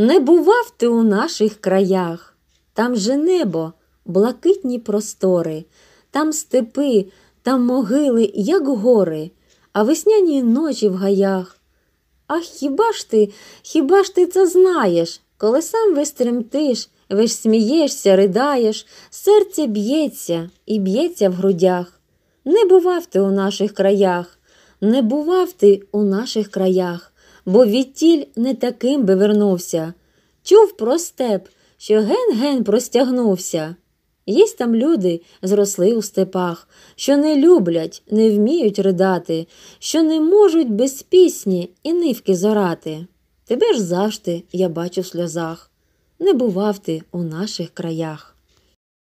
Не бував ти у наших краях, там же небо, блакитні простори, там степи, там могили, як гори, а весняні ночі в гаях. А хіба ж ти, хіба ж ти це знаєш, коли сам вистремтиш, тремтиш, весь смієшся, ридаєш, серце б'ється і б'ється в грудях. Не бував ти у наших краях, не бував ти у наших краях бо відтіль не таким би вернувся. Чув про степ, що ген-ген простягнувся. Єсть там люди, зросли у степах, що не люблять, не вміють ридати, що не можуть без пісні і нивки зорати. Тебе ж завжди я бачу в сльозах. Не бував ти у наших краях.